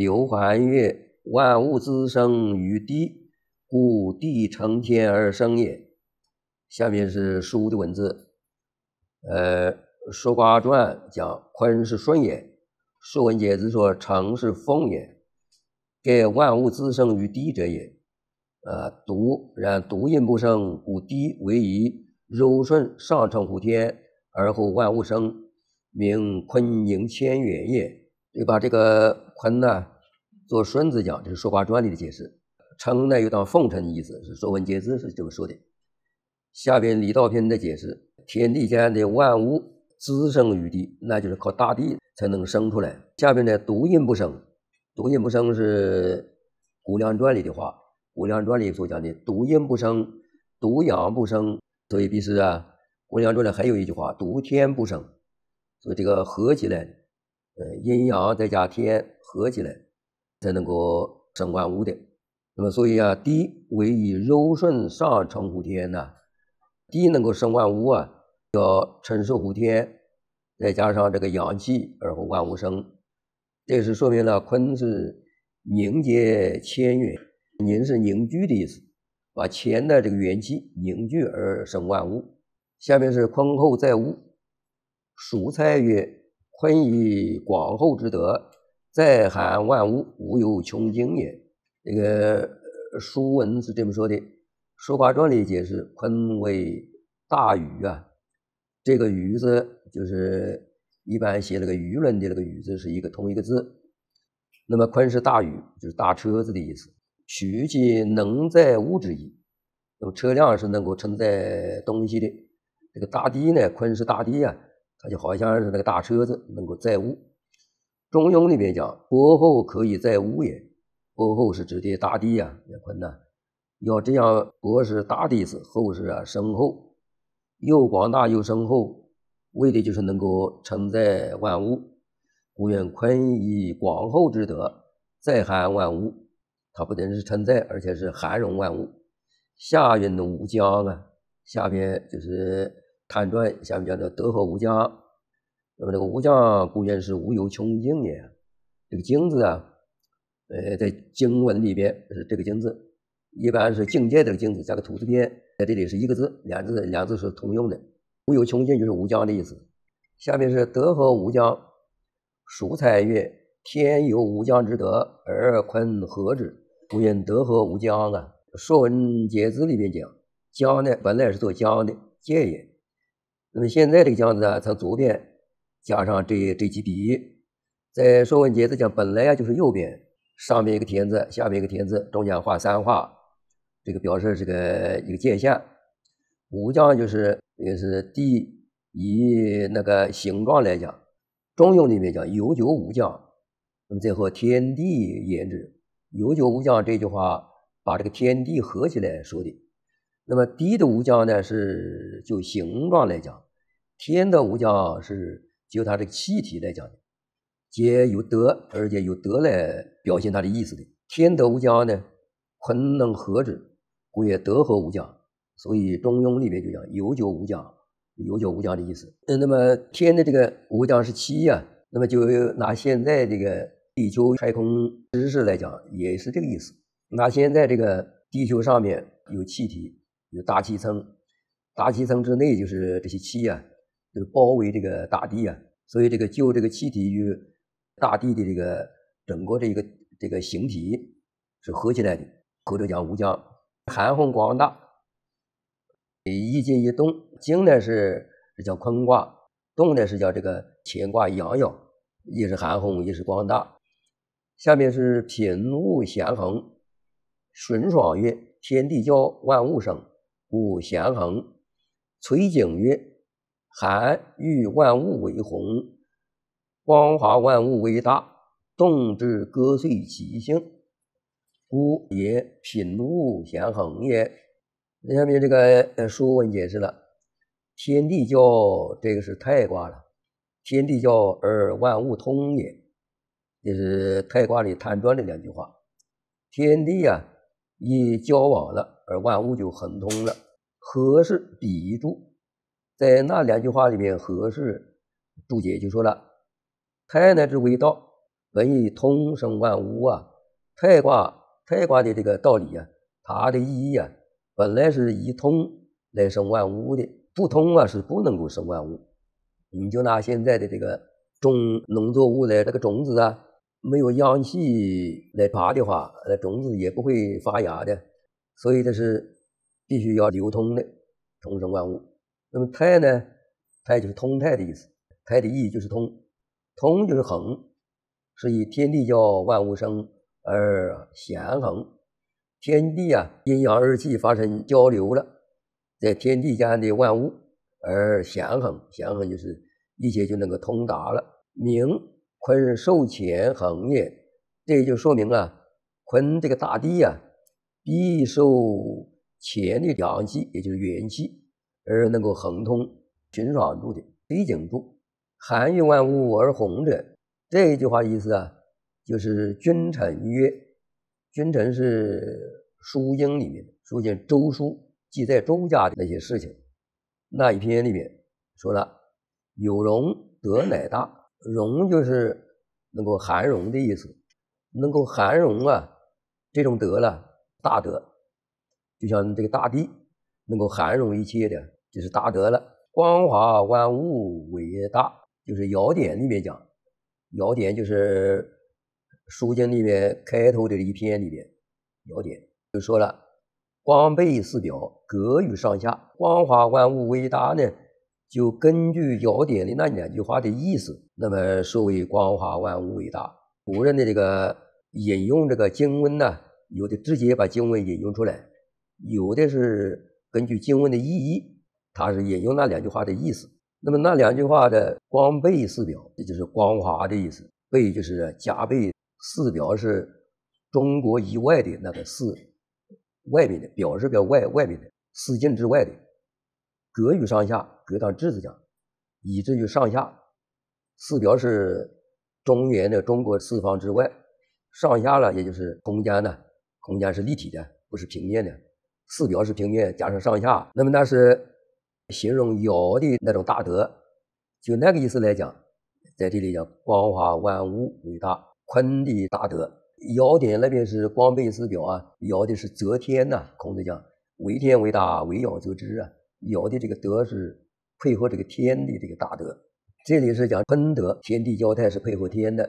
刘桓月，万物滋生于地，故地成天而生也。”下面是书的文字，呃，《说卦传》讲坤是顺也，《说文解字》说成是风也，盖万物滋生于地者也。啊，独然独阴不生，故地为一柔顺，上承乎天，而后万物生，名坤宁千元也。”对吧？这个坤呢，做孙子讲，就是《说卦传》里的解释。称呢，又当奉承的意思，是说文解字是这么说的。下边李道篇的解释：天地间的万物滋生于地，那就是靠大地才能生出来。下边呢，独阴不生，独阴不生是《谷梁传》里的话，《谷梁传》里所讲的，独阴不生，独阳不生，所以必是啊。《谷梁传》里还有一句话，独天不生，所以这个合起来。呃，阴阳再加天合起来，才能够生万物的。那么，所以啊，地为以柔顺上承乎天呢，地能够生万物啊，叫承受乎天，再加上这个阳气，而后万物生。这是说明了坤是凝结千元，凝是凝聚的意思，把乾的这个元气凝聚而生万物。下面是坤厚再物，蔬菜曰。坤以广厚之德载涵万物，无有穷尽也。这个《书文》是这么说的，《说卦传》里解释：“坤为大禹啊，这个禹字就是一般写那个舆论的那个禹字是一个同一个字。那么坤是大禹，就是大车子的意思。取其能载物之意，那么车辆是能够承载东西的。这个大地呢，坤是大地啊。”他就好像是那个大车子能够载物，《中庸》里面讲“博厚可以载物”也，“博厚”是指的大地啊，坤呢，要这样，“博”是大地子，“厚”是啊深厚，又广大又深厚，为的就是能够承载万物。故曰：坤以广厚之德载涵万物，它不仅是承载，而且是涵容万物。下云的无疆啊，下边就是。坦传下面叫做德和无疆，那么这个无疆固然是无有穷尽也。这个“经字啊，呃，在经文里边是这个“经字，一般是境界的“经字加个土字边，在这里是一个字，两字两字是通用的。无有穷尽就是无疆的意思。下面是德和无疆，蜀采曰：“天有无疆之德而坤何之？”故曰德和无疆啊，《说文解字》里边讲“疆”呢，本来是做疆的界也。那么现在这个将字啊，从左边加上这这几笔，在说文解字讲本来呀就是右边上面一个田字，下面一个田字，中间画三画，这个表示这个一个界限。武将就是也是第以那个形状来讲，中庸里面讲有九五将，那么最后天地言之，有九五将这句话把这个天地合起来说的。那么地的无疆呢，是就形状来讲；天的无疆是就它这个气体来讲的，皆由德，而且由德来表现它的意思的。天德无疆呢，坤能合之，故曰德合无疆。所以《中庸》里面就讲有九无疆，有九无疆的意思。嗯，那么天的这个无疆是七啊，那么就拿现在这个地球太空知识来讲，也是这个意思。拿现在这个地球上面有气体。有大气层，大气层之内就是这些气啊，就包围这个大地啊。所以这个就这个气体与大地的这个整个这一个这个形体是合起来的，合着讲无疆，含弘广大。一静一动，静呢是叫坤卦，动呢是叫这个乾卦，阳爻，也是含弘，也是广大。下面是平物咸恒，顺爽悦，天地交，万物生。故相恒，垂景曰：“寒欲万物为宏，光华万物为大，动至割碎其性。故也，品物相恒也。那下面这个呃，书文解释了，天地教，这个是太卦了。天地教而万物通也，这是太卦里谈传的两句话。天地啊，也交往了。而万物就横通了。和是彼注，在那两句话里面，和是注解就说了：太乃之为道，本以通生万物啊。太卦太卦的这个道理啊，它的意义啊，本来是一通来生万物的，不通啊是不能够生万物。你就拿现在的这个种农作物来，这个种子啊，没有氧气来爬的话，那种子也不会发芽的。所以这是必须要流通的，同生万物。那么泰呢？泰就是通泰的意思。泰的意义就是通，通就是恒，所以天地叫万物生而咸恒。天地啊，阴阳二气发生交流了，在天地间的万物而咸恒，咸恒就是一切就能够通达了。明，坤受前恒也，这就说明啊，坤这个大地啊。必受乾的阳气，也就是元气，而能够恒通、循爽住的背景度，含育万物而弘者。这一句话意思啊，就是《君臣曰》，《君臣》是《书经》里面，《书经》周书记载周家的那些事情，那一篇里面说了，有容德乃大，容就是能够含容的意思，能够含容啊，这种德了。大德就像这个大地能够涵容一切的，就是大德了。光华万物为大，就是《尧典》里面讲，《尧典》就是《书经》里面开头的一篇里面，《尧典》就说了“光背四表，格于上下”。光华万物为大呢，就根据《尧典》的那两句话的意思，那么所谓光华万物为大，古人的这个引用这个经文呢。有的直接把经文引用出来，有的是根据经文的意义，他是引用那两句话的意思。那么那两句话的“光背四表”，这就是“光滑”的意思，“背就是加倍，“四表”是中国以外的那个“四”，外边的“表”是表外外边的四境之外的隔于上下，隔当“质字讲，以至于上下。四表是中原的中国四方之外，上下呢也就是中间的。空间是立体的，不是平面的。四表是平面，加上上下，那么那是形容尧的那种大德。就那个意思来讲，在这里讲光华万物为大，坤的大德。尧典那边是光背四表啊，尧的是则天呐。孔子讲，为天为大，为尧则之啊。尧的这个德是配合这个天的这个大德。这里是讲坤德，天地交泰是配合天的。